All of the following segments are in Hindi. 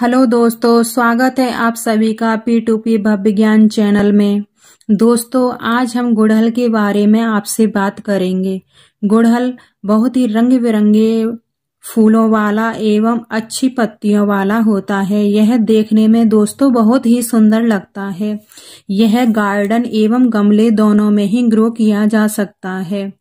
हेलो दोस्तों स्वागत है आप सभी का पी टू पी भव्य ज्ञान चैनल में दोस्तों आज हम गुड़हल के बारे में आपसे बात करेंगे गुड़हल बहुत ही रंग बिरंगे फूलों वाला एवं अच्छी पत्तियों वाला होता है यह देखने में दोस्तों बहुत ही सुंदर लगता है यह गार्डन एवं गमले दोनों में ही ग्रो किया जा सकता है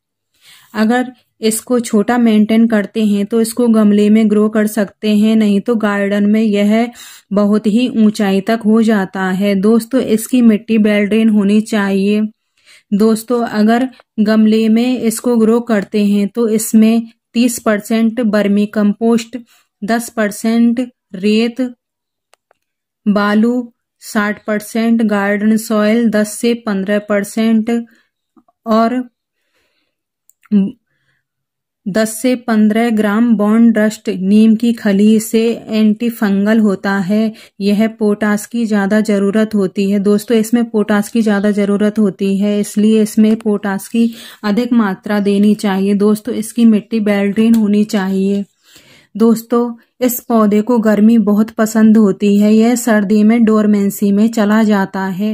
अगर इसको छोटा मेंटेन करते हैं तो इसको गमले में ग्रो कर सकते हैं नहीं तो गार्डन में यह बहुत ही ऊंचाई तक हो जाता है दोस्तों इसकी मिट्टी बेलड्रेन होनी चाहिए दोस्तों अगर गमले में इसको ग्रो करते हैं तो इसमें तीस परसेंट बर्मी कंपोस्ट दस परसेंट रेत बालू साठ परसेंट गार्डन सॉयल दस से पंद्रह परसेंट और 10 से 15 ग्राम बॉन डस्ट नीम की खली से एंटी फंगल होता है यह पोटास की ज़्यादा ज़रूरत होती है दोस्तों इसमें पोटास की ज़्यादा ज़रूरत होती है इसलिए इसमें पोटास की अधिक मात्रा देनी चाहिए दोस्तों इसकी मिट्टी बेल्ट्रीन होनी चाहिए दोस्तों इस पौधे को गर्मी बहुत पसंद होती है यह सर्दी में डोरमेंसी में चला जाता है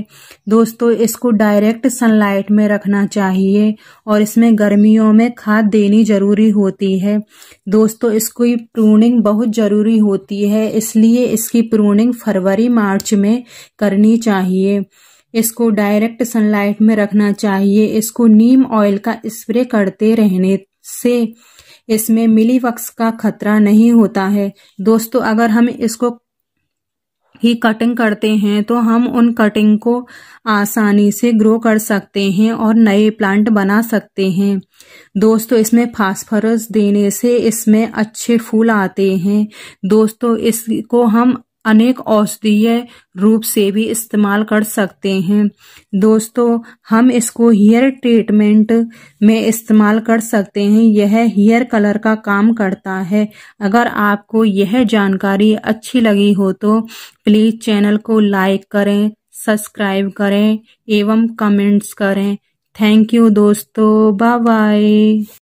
दोस्तों इसको डायरेक्ट सनलाइट में रखना चाहिए और इसमें गर्मियों में खाद देनी ज़रूरी होती है दोस्तों इसकी प्रूनिंग बहुत ज़रूरी होती है इसलिए इसकी प्रूनिंग फरवरी मार्च में करनी चाहिए इसको डायरेक्ट सनलाइट में रखना चाहिए इसको नीम ऑयल का स्प्रे करते रहने से इसमें मिली वक्स का खतरा नहीं होता है दोस्तों अगर हम इसको ही कटिंग करते हैं तो हम उन कटिंग को आसानी से ग्रो कर सकते हैं और नए प्लांट बना सकते हैं दोस्तों इसमें फास्फोरस देने से इसमें अच्छे फूल आते हैं दोस्तों इसको हम अनेक औषधीय रूप से भी इस्तेमाल कर सकते हैं दोस्तों हम इसको हेयर ट्रीटमेंट में इस्तेमाल कर सकते हैं यह हेयर कलर का काम करता है अगर आपको यह जानकारी अच्छी लगी हो तो प्लीज़ चैनल को लाइक करें सब्सक्राइब करें एवं कमेंट्स करें थैंक यू दोस्तों बाय बाय